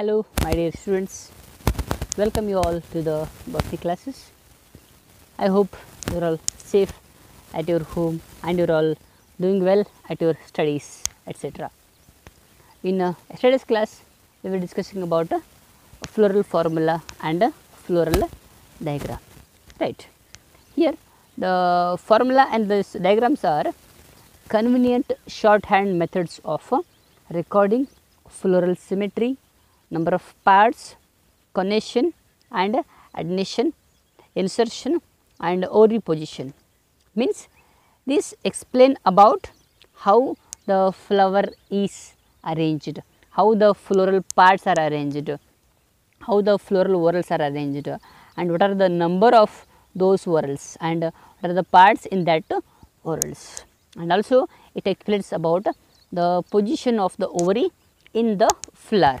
Hello my dear students, welcome you all to the Bhakti classes. I hope you are all safe at your home and you are all doing well at your studies etc. In uh, yesterday's class we were discussing about a floral formula and a floral diagram right. Here the formula and the diagrams are convenient shorthand methods of uh, recording floral symmetry number of pads, connection and adhesion, insertion and ovary position. Means this explain about how the flower is arranged, how the floral parts are arranged, how the floral whorls are arranged and what are the number of those whorls and what are the parts in that whorls. And also it explains about the position of the ovary in the flower.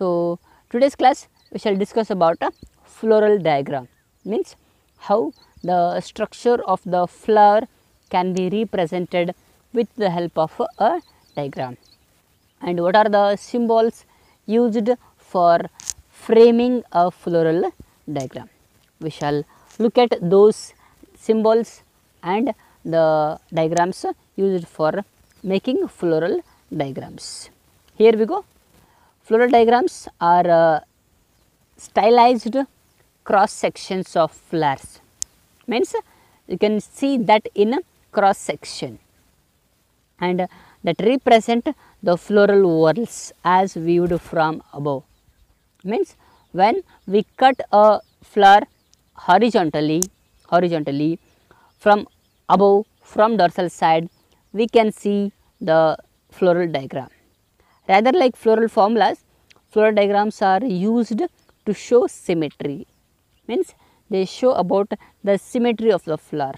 So, today's class we shall discuss about a floral diagram means how the structure of the flower can be represented with the help of a diagram and what are the symbols used for framing a floral diagram. We shall look at those symbols and the diagrams used for making floral diagrams. Here we go. Floral diagrams are uh, stylized cross sections of flowers. Means you can see that in a cross section and that represent the floral whorls as viewed from above. Means when we cut a flower horizontally, horizontally from above, from dorsal side, we can see the floral diagram. Rather like floral formulas, floral diagrams are used to show symmetry. Means they show about the symmetry of the flower.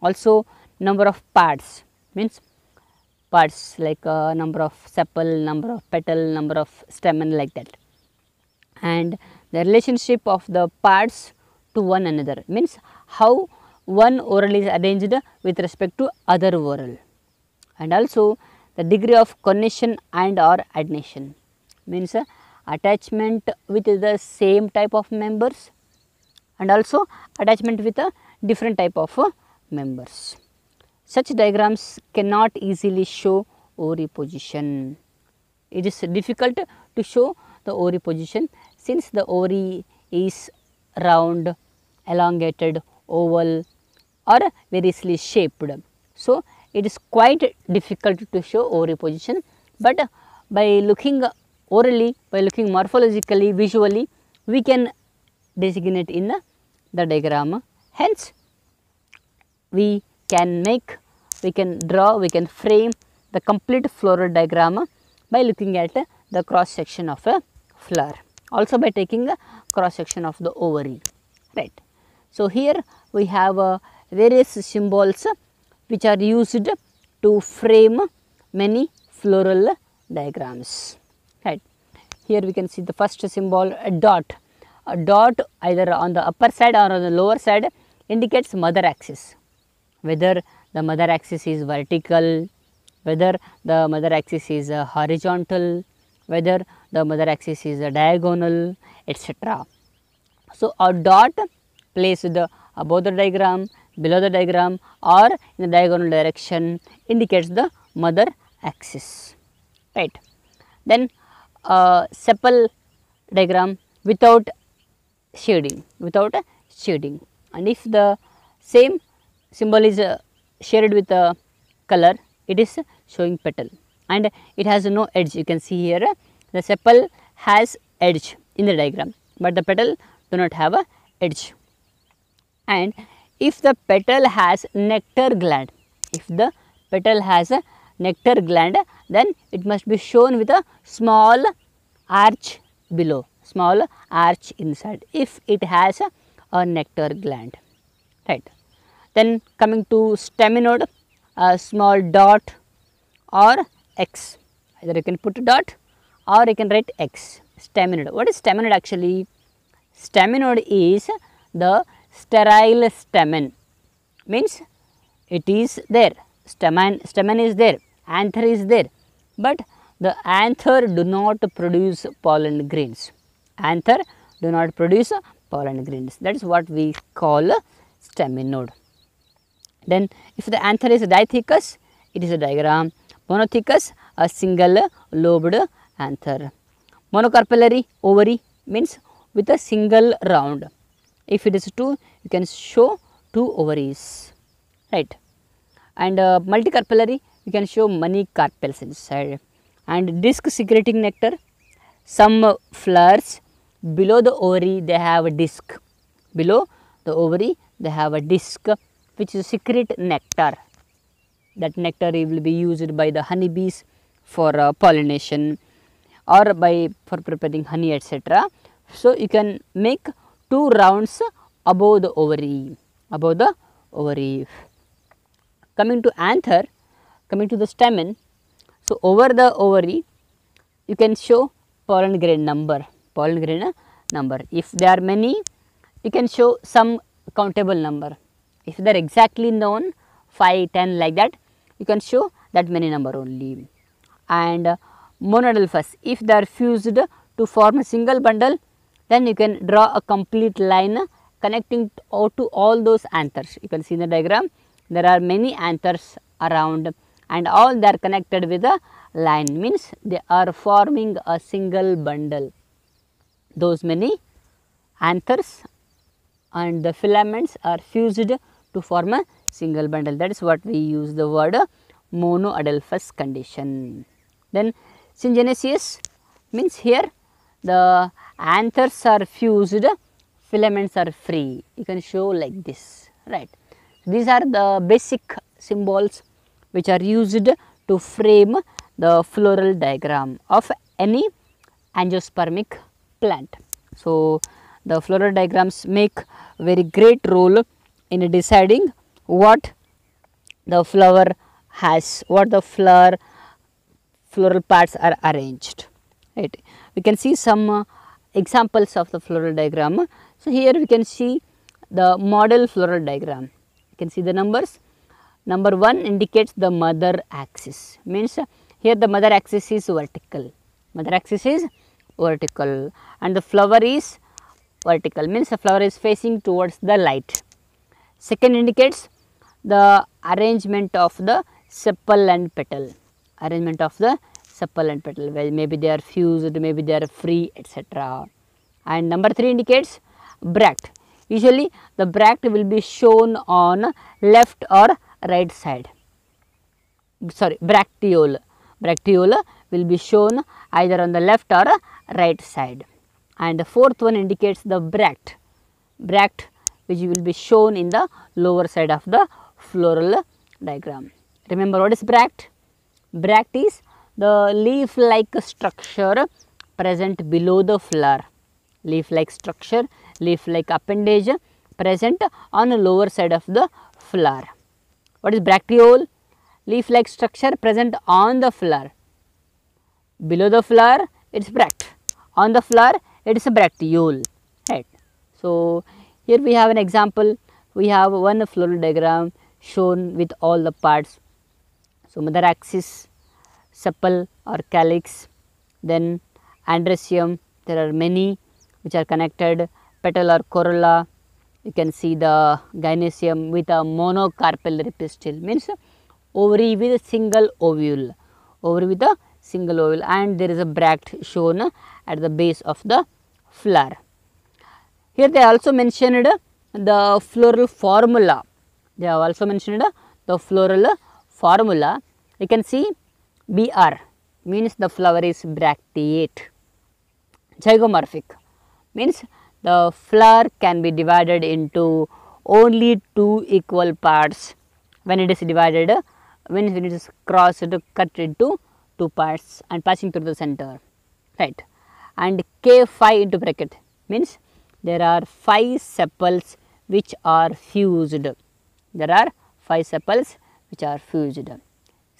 Also number of parts means parts like uh, number of sepal, number of petal, number of stamen like that. And the relationship of the parts to one another means how one oral is arranged with respect to other oral and also the degree of connection and or adnation means uh, attachment with the same type of members and also attachment with a different type of uh, members. Such diagrams cannot easily show ori position. It is difficult to show the ori position since the ori is round, elongated, oval or variously shaped. So, it is quite difficult to show ovary position but by looking orally, by looking morphologically, visually, we can designate in the, the diagram. Hence, we can make, we can draw, we can frame the complete floral diagram by looking at the cross section of a flower. Also by taking a cross section of the ovary, right. So, here we have uh, various symbols which are used to frame many floral diagrams. Right. Here we can see the first symbol a dot. A dot either on the upper side or on the lower side indicates mother axis. Whether the mother axis is vertical, whether the mother axis is uh, horizontal, whether the mother axis is uh, diagonal, etc. So, a dot placed above uh, the diagram below the diagram or in the diagonal direction indicates the mother axis right then uh, sepal diagram without shading without a shading and if the same symbol is uh, shaded with a color it is showing petal and it has no edge you can see here the sepal has edge in the diagram but the petal do not have a edge and if the petal has nectar gland if the petal has a nectar gland then it must be shown with a small arch below small arch inside if it has a, a nectar gland right then coming to staminode a small dot or x either you can put a dot or you can write x staminode what is staminode actually staminode is the sterile stamen means it is there stamen stamen is there anther is there but the anther do not produce pollen grains anther do not produce pollen grains that is what we call staminode then if the anther is dithecus it is a diagram monothecus a single lobed anther monocarpellary ovary means with a single round if it is 2 you can show 2 ovaries right and uh, multicarpellary you can show many carpels inside and disc secreting nectar some flowers below the ovary they have a disc below the ovary they have a disc which is secreting nectar that nectar will be used by the honeybees for uh, pollination or by for preparing honey etc so you can make two rounds above the ovary, above the ovary. Coming to anther, coming to the stamen, so over the ovary, you can show pollen grain number, pollen grain number. If there are many, you can show some countable number. If they are exactly known, 5, 10 like that, you can show that many number only. And monadelphous. if they are fused to form a single bundle, then you can draw a complete line connecting to all those anthers you can see in the diagram there are many anthers around and all they are connected with a line means they are forming a single bundle those many anthers and the filaments are fused to form a single bundle that is what we use the word monoadelphous condition then syngenesis means here the anthers are fused, filaments are free. You can show like this, right. These are the basic symbols which are used to frame the floral diagram of any angiospermic plant. So, the floral diagrams make very great role in deciding what the flower has, what the flower floral parts are arranged. Right we can see some uh, examples of the floral diagram. So, here we can see the model floral diagram. You can see the numbers. Number 1 indicates the mother axis means uh, here the mother axis is vertical. Mother axis is vertical and the flower is vertical means the flower is facing towards the light. Second indicates the arrangement of the sepal and petal. Arrangement of the sepal petal Well, maybe they are fused, maybe they are free etc. And number 3 indicates bract. Usually the bract will be shown on left or right side, sorry bracteole, bracteole will be shown either on the left or right side. And the fourth one indicates the bract, bract which will be shown in the lower side of the floral diagram. Remember what is bract? Bract is the leaf like structure present below the flower leaf like structure leaf like appendage present on the lower side of the flower what is bracteole leaf like structure present on the flower below the flower it's bract on the flower it's a bracteole right so here we have an example we have one floral diagram shown with all the parts so mother axis sepal or calyx, then andrasium there are many which are connected, petal or corolla, you can see the gynaecium with a monocarpellary pistil means ovary with a single ovule, ovary with a single ovule and there is a bract shown at the base of the flower. Here they also mentioned the floral formula, they have also mentioned the floral formula. You can see BR means the flower is bracteate. Zygomorphic means the flower can be divided into only two equal parts when it is divided when it is crossed cut into two parts and passing through the center right and k five into bracket means there are five sepals which are fused there are five sepals which are fused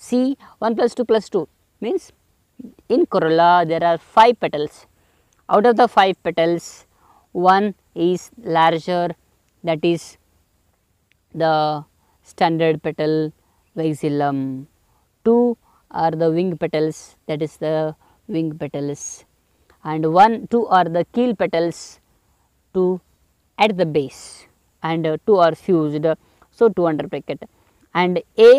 See 1 plus 2 plus 2 means in corolla there are 5 petals. Out of the 5 petals, one is larger that is the standard petal vexillum. Two are the wing petals that is the wing petals and one two are the keel petals two at the base and two are fused so 200 bracket and A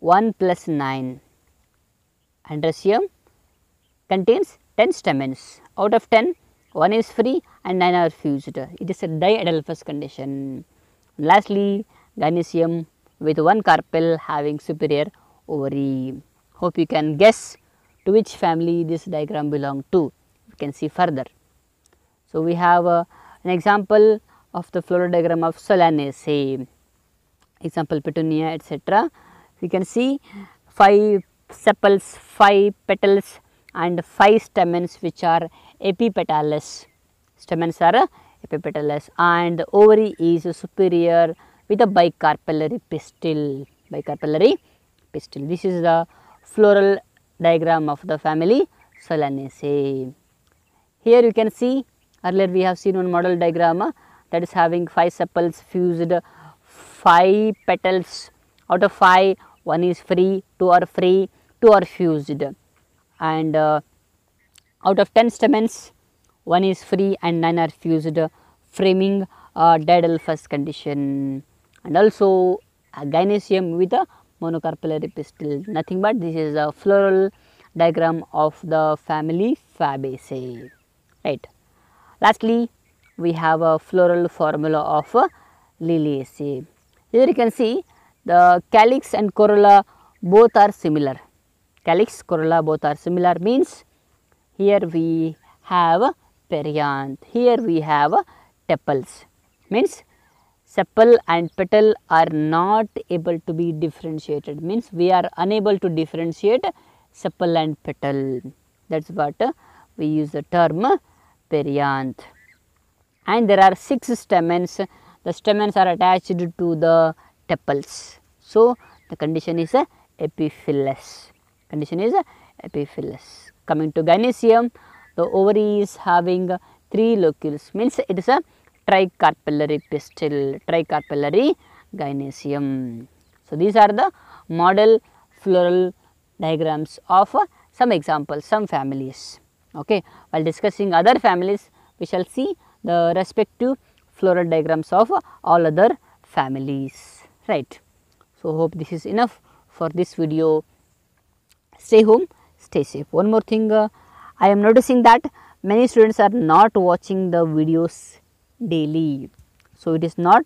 1 plus 9. Androsium contains 10 stamens. Out of 10, 1 is free and 9 are fused. It is a diadelphous condition. And lastly, gynecium with one carpel having superior ovary. Hope you can guess to which family this diagram belongs to. You can see further. So, we have uh, an example of the floral diagram of Solanaceae, example Petunia, etc you can see five sepals, five petals and five stamens which are epipetalous. Stamens are epipetalous and the ovary is superior with a bicarpellary pistil. Bicarpellary pistil. This is the floral diagram of the family Solanaceae. Here you can see earlier we have seen one model diagram that is having five sepals fused, five petals out of five one is free two are free two are fused and uh, out of 10 stamens one is free and nine are fused framing uh, Daedalus condition and also a gynecium with a monocarpellary pistil nothing but this is a floral diagram of the family Fabaceae right lastly we have a floral formula of uh, Liliaceae here you can see the calyx and corolla both are similar. Calyx, corolla both are similar means here we have perianth, here we have tepals means sepal and petal are not able to be differentiated means we are unable to differentiate sepal and petal that is what we use the term perianth and there are six stamens the stamens are attached to the tepals so, the condition is a epiphyllus. Condition is a epiphyllus. Coming to gynecium, the ovary is having three locules means it is a tricarpellary pistil, tricarpellary gynecium. So, these are the model floral diagrams of some examples, some families. Okay. While discussing other families, we shall see the respective floral diagrams of all other families. Right. So, hope this is enough for this video. Stay home, stay safe. One more thing, uh, I am noticing that many students are not watching the videos daily. So, it is not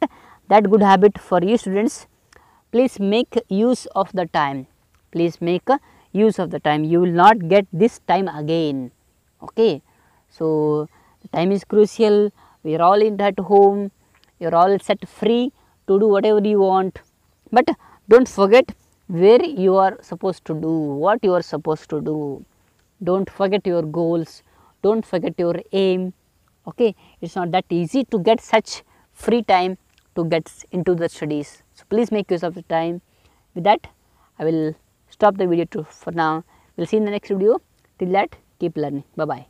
that good habit for you students. Please make use of the time. Please make uh, use of the time. You will not get this time again. Okay. So, time is crucial. We are all in at home. You are all set free to do whatever you want but do not forget where you are supposed to do, what you are supposed to do. Do not forget your goals, do not forget your aim. Okay, it is not that easy to get such free time to get into the studies. So, please make use of the time. With that, I will stop the video to, for now. We will see in the next video. Till that, keep learning. Bye bye.